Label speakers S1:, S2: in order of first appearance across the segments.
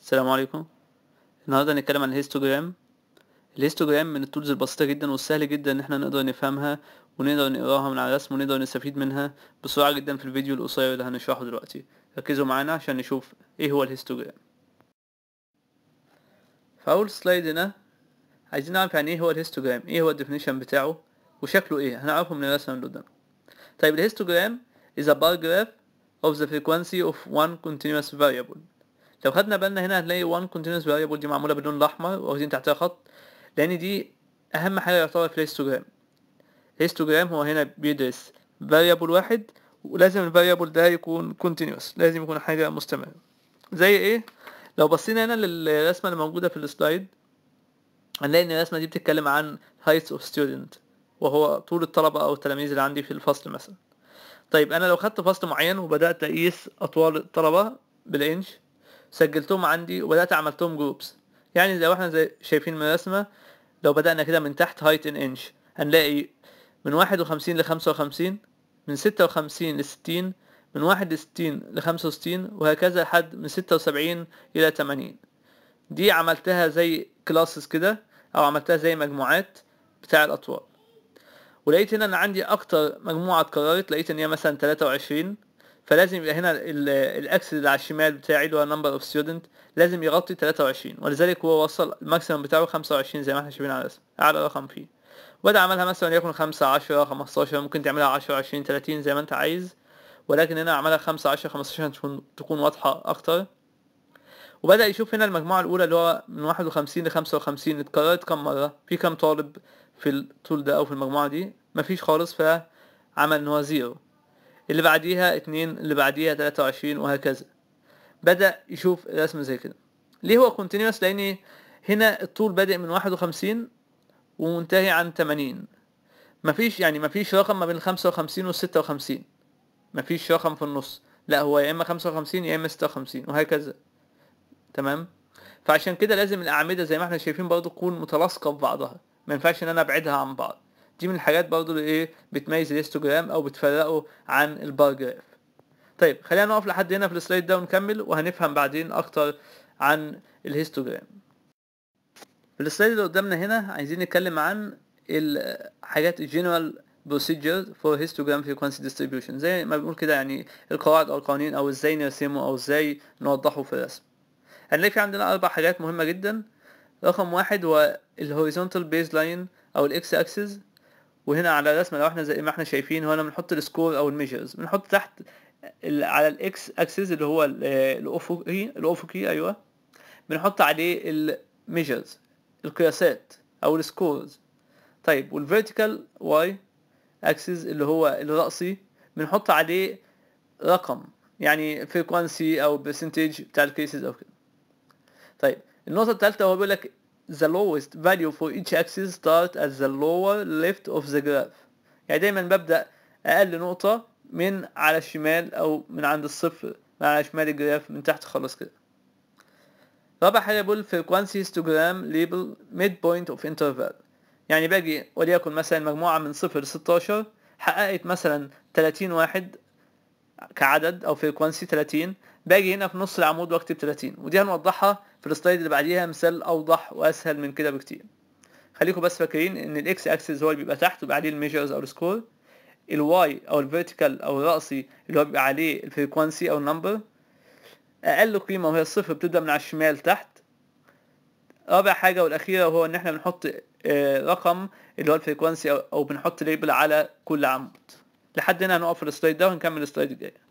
S1: السلام عليكم النهارده هنتكلم عن الهيستوجرام الهيستوجرام من التولز البسيطه جدا والسهل جدا ان احنا نقدر نفهمها ونقدر نقراها من على الرسم ونقدر نستفيد منها بسرعه جدا في الفيديو القصير اللي هنشرحه دلوقتي ركزوا معانا عشان نشوف ايه هو الهيستوجرام في اول سلايد هنا عايزين نعرف يعني ايه هو الهيستوجرام ايه هو الديفينيشن بتاعه وشكله ايه هنعرفه من الرسمه اللي قدام طيب الهيستوجرام is a bar graph of the frequency of one continuous variable لو خدنا بالنا هنا هنلاقي وان continuous variable دي معموله باللون الاحمر واخدين تحتها خط لان دي اهم حاجه يعتبر في الهيستوجرام الهيستوجرام هو هنا بيدرس variable واحد ولازم الفاريبل ده يكون continuous لازم يكون حاجه مستمره زي ايه لو بصينا هنا للرسمه اللي موجوده في السلايد هنلاقي ان الرسمه دي بتتكلم عن heights of student وهو طول الطلبه او التلاميذ اللي عندي في الفصل مثلا طيب انا لو خدت فصل معين وبدات اقيس اطوال الطلبه بالانش سجلتهم عندي وبدات عملتهم جروبس يعني لو احنا زي شايفين من الرسمه لو بدانا كده من تحت هايت ان انش هنلاقي من واحد وخمسين لخمسة وخمسين من ستة وخمسين لستين من واحد لستين لخمسة وستين وهكذا لحد من ستة وسبعين إلى تمانين دي عملتها زي كلاسز كده أو عملتها زي مجموعات بتاع الأطوال ولقيت هنا أنا عندي أكتر مجموعة اتكررت لقيت إن هي مثلا تلاتة وعشرين فلازم يبقى هنا الاكس اللي على الشمال بتاعي اللي هو نمبر اوف ستودنت لازم يغطي 23 ولذلك هو وصل الماكسيمم بتاعه 25 زي ما احنا شايفين على الرسم اعلى رقم فيه وده عملها مثلا يكون 5 10 15 ممكن تعملها 10 20 30 زي ما انت عايز ولكن هنا عملها 5 10 15 تكون تكون واضحه اكتر وبدا يشوف هنا المجموعه الاولى اللي هو من 51 ل 55 اتكررت كم مره في كم طالب في الطول ده او في المجموعه دي مفيش خالص فعمل ان هو زيرو اللي بعديها اتنين اللي بعديها تلاتة وعشرين وهكذا بدأ يشوف رسم زي كده ليه هو كونتينيوس لان هنا الطول بادئ من واحد وخمسين ومنتهي عن تمانين مفيش يعني مفيش رقم ما بين خمسة وخمسين والستة وخمسين مفيش رقم في النص لا هو يا اما خمسة وخمسين يا اما ستة وخمسين وهكذا تمام فعشان كده لازم الاعمده زي ما احنا شايفين برضه تكون متلاصقه في بعضها ما ينفعش ان انا ابعدها عن بعض دي من الحاجات برضو اللي ايه بتميز الهيستوجرام او بتفرقه عن البار جراف طيب خلينا نقف لحد هنا في السلايد ده ونكمل وهنفهم بعدين اكتر عن الهيستوجرام في السلايد اللي قدامنا هنا عايزين نتكلم عن الحاجات الجنرال بروسيجر فور هيستوجرام فريكوانسي ديستريبيوشن زي ما بنقول كده يعني القواعد او القوانين او ازاي نرسمه او ازاي نوضحه في الرسم هنلاقي في عندنا اربع حاجات مهمه جدا رقم واحد هو الهوريزونتال بيز لاين او الاكس اكسس وهنا على الرسمه لو احنا زي ما احنا شايفين هنا بنحط السكور او الميجرز بنحط تحت على الاكس اكسس اللي هو الافقي الافقي e، e، ايوه بنحط عليه الميجرز القياسات او السكورز طيب والفيرتيكال واي اكسس اللي هو الرأسي بنحط عليه رقم يعني فريكوانسي او برسنتج بتاع الكيسز او كده طيب النقطه الثالثه هو بيقول لك the lowest value for each axis start at the lower left of the graph يعني دايما ببدأ اقل نقطة من على الشمال او من عند الصفر من على شمال الجراف من تحت خلاص كده رابع حاجة بقول frequency histogram label midpoint of interval يعني باجي وليكن مثلا مجموعة من صفر لستاشر حققت مثلا تلاتين واحد كعدد او frequency تلاتين باجي هنا في نص العمود واكتب 30 ودي هنوضحها في السلايد اللي بعديها مثال اوضح واسهل من كده بكتير خليكم بس فاكرين ان الاكس اكسس هو اللي بيبقى تحت عليه الميجرز او السكور الواي او الفيرتيكال او الرأسي اللي هو بيبقى عليه الفريكوانسي او النمبر اقل قيمه وهي الصفر بتبدا من على الشمال تحت رابع حاجه والاخيره هو ان احنا بنحط آه، رقم اللي هو الفريكوانسي او بنحط ليبل على كل عمود لحد هنا هنقف في السلايد ده وهنكمل السلايد الجايه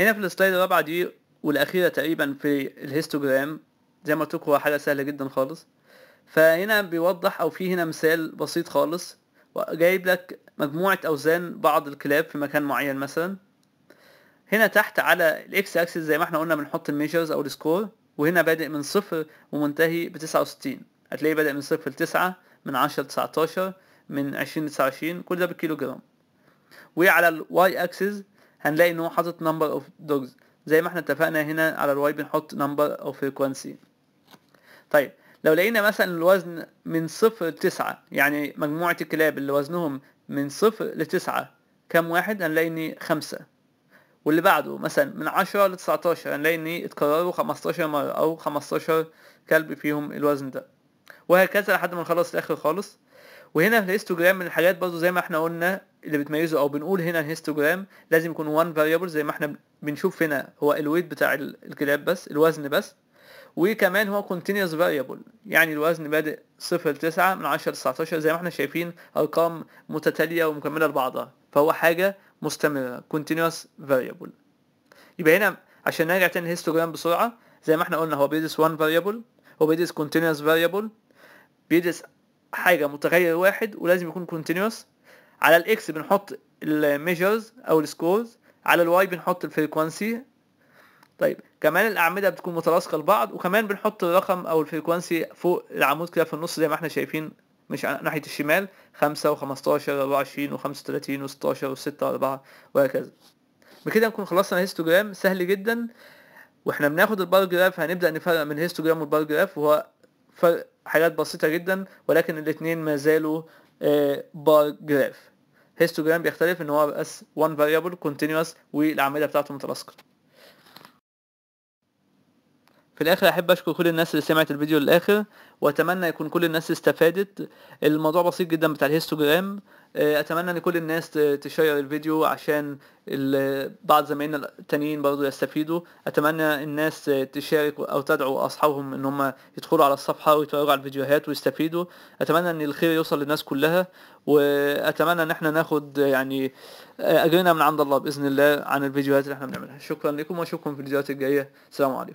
S1: هنا في السلايد الرابعة دي والأخيرة تقريبا في الهيستوجرام زي ما قلت لكم هو حاجة سهلة جدا خالص فهنا بيوضح أو في هنا مثال بسيط خالص جايب لك مجموعة أوزان بعض الكلاب في مكان معين مثلا هنا تحت على الاكس اكسس زي ما احنا قلنا بنحط الميجرز او السكور وهنا بادئ من صفر ومنتهي بتسعة وستين هتلاقيه بادئ من صفر لتسعة من عشرة لتسعتاشر من عشرين لتسعة وعشرين كل ده بالكيلو جرام وعلى الواي اكسس هنلاقي ان هو حاطط نمبر اوف دوجز زي ما احنا اتفقنا هنا على الواي بنحط نمبر اوف فريكوانسي طيب لو لقينا مثلا الوزن من صفر لتسعة يعني مجموعة الكلاب اللي وزنهم من صفر لتسعة كام واحد هنلاقي ان خمسة واللي بعده مثلا من عشرة لتسعتاشر هنلاقي ان اتكرروا خمستاشر مرة او خمستاشر كلب فيهم الوزن ده وهكذا لحد ما نخلص الاخر خالص وهنا في الهيستوجرام من الحاجات برضو زي ما احنا قلنا اللي بتميزه او بنقول هنا الهيستوجرام لازم يكون وان فاريبل زي ما احنا بنشوف هنا هو الويت بتاع الكلاب بس الوزن بس وكمان هو continuous variable يعني الوزن بادئ صفر لتسعة من عشرة لتسعتاشر زي ما احنا شايفين ارقام متتالية ومكملة لبعضها فهو حاجة مستمرة continuous variable يبقى هنا عشان نرجع تاني الهيستوجرام بسرعة زي ما احنا قلنا هو بيدرس one variable هو بيدرس continuous variable بيدرس حاجة متغير واحد ولازم يكون continuous على الاكس بنحط الميجرز او السكورز على الواي بنحط الفريكوانسي طيب كمان الاعمده بتكون متلاصقه لبعض وكمان بنحط الرقم او الفريكوانسي فوق العمود كده في النص زي ما احنا شايفين مش ناحيه الشمال 5 و15 و24 و35 و16 و6 و4 وهكذا بكده نكون خلصنا الهيستوجرام سهل جدا واحنا بناخد البار جراف هنبدا نفرق من الهيستوجرام والبار جراف وهو فرق حاجات بسيطه جدا ولكن الاثنين ما زالوا آه، بار جراف هيستوجرام بيختلف ان هو بس وان فاريبل كونتينوس والعمليه بتاعته متناسقه في الاخر احب اشكر كل الناس اللي سمعت الفيديو للاخر واتمنى يكون كل الناس استفادت الموضوع بسيط جدا بتاع الهيستوجرام آه، اتمنى ان كل الناس تشير الفيديو عشان بعض زمايلنا التانيين برضو يستفيدوا اتمنى الناس تشارك او تدعو اصحابهم ان هم يدخلوا على الصفحه ويتفرجوا على الفيديوهات ويستفيدوا اتمنى ان الخير يوصل للناس كلها واتمنى ان احنا ناخد يعني آه، اجرنا من عند الله باذن الله عن الفيديوهات اللي احنا بنعملها شكرا لكم واشوفكم في الفيديوهات الجايه السلام عليكم